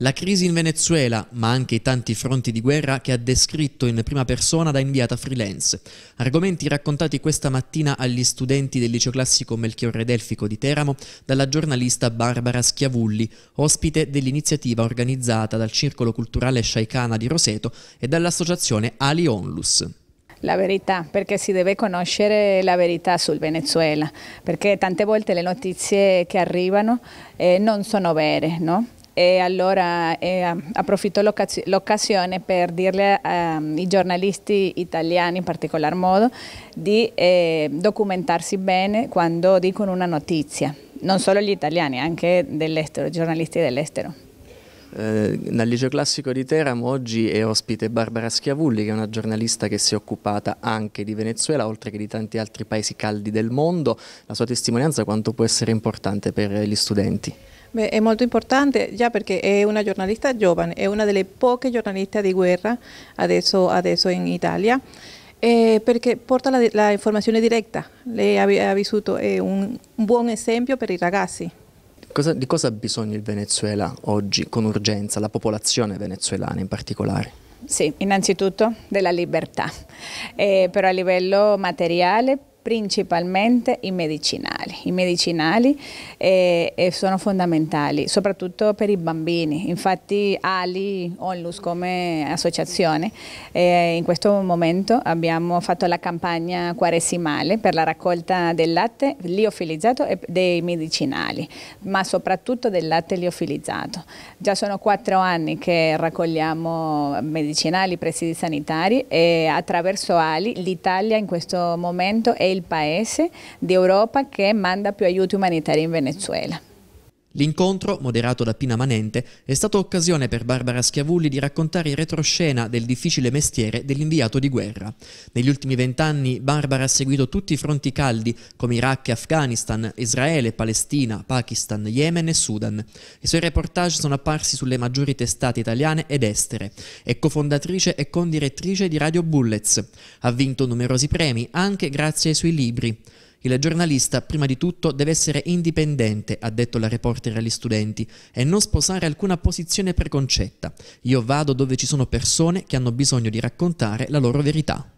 La crisi in Venezuela, ma anche i tanti fronti di guerra che ha descritto in prima persona da inviata freelance. Argomenti raccontati questa mattina agli studenti del liceo classico Melchiorre Delfico di Teramo dalla giornalista Barbara Schiavulli, ospite dell'iniziativa organizzata dal Circolo Culturale Sciaicana di Roseto e dall'associazione Ali Onlus. La verità, perché si deve conoscere la verità sul Venezuela, perché tante volte le notizie che arrivano eh, non sono vere, no? e allora eh, approfitto l'occasione per dirle ai um, giornalisti italiani in particolar modo di eh, documentarsi bene quando dicono una notizia, non solo gli italiani, anche dell'estero, giornalisti dell'estero. Eh, dal liceo classico di Teramo oggi è ospite Barbara Schiavulli che è una giornalista che si è occupata anche di Venezuela oltre che di tanti altri paesi caldi del mondo. La sua testimonianza quanto può essere importante per gli studenti? Beh, è molto importante già perché è una giornalista giovane, è una delle poche giornaliste di guerra adesso, adesso in Italia. Eh, perché porta la, la, informazione diretta, lei ha, ha vissuto, è un buon esempio per i ragazzi. Cosa, di cosa ha bisogno il Venezuela oggi con urgenza, la popolazione venezuelana in particolare? Sì, innanzitutto della libertà, eh, però a livello materiale, principalmente i medicinali. I medicinali eh, eh, sono fondamentali, soprattutto per i bambini. Infatti Ali Onlus come associazione eh, in questo momento abbiamo fatto la campagna quaresimale per la raccolta del latte liofilizzato e dei medicinali, ma soprattutto del latte liofilizzato. Già sono quattro anni che raccogliamo medicinali, presidi sanitari e attraverso Ali l'Italia in questo momento è il paese d'Europa che manda più aiuti umanitari in Venezuela. L'incontro, moderato da Pina Manente, è stata occasione per Barbara Schiavulli di raccontare in retroscena del difficile mestiere dell'inviato di guerra. Negli ultimi vent'anni Barbara ha seguito tutti i fronti caldi come Iraq e Afghanistan, Israele, Palestina, Pakistan, Yemen e Sudan. I suoi reportage sono apparsi sulle maggiori testate italiane ed estere. È cofondatrice e condirettrice di Radio Bullets. Ha vinto numerosi premi anche grazie ai suoi libri. Il giornalista, prima di tutto, deve essere indipendente, ha detto la reporter agli studenti, e non sposare alcuna posizione preconcetta. Io vado dove ci sono persone che hanno bisogno di raccontare la loro verità.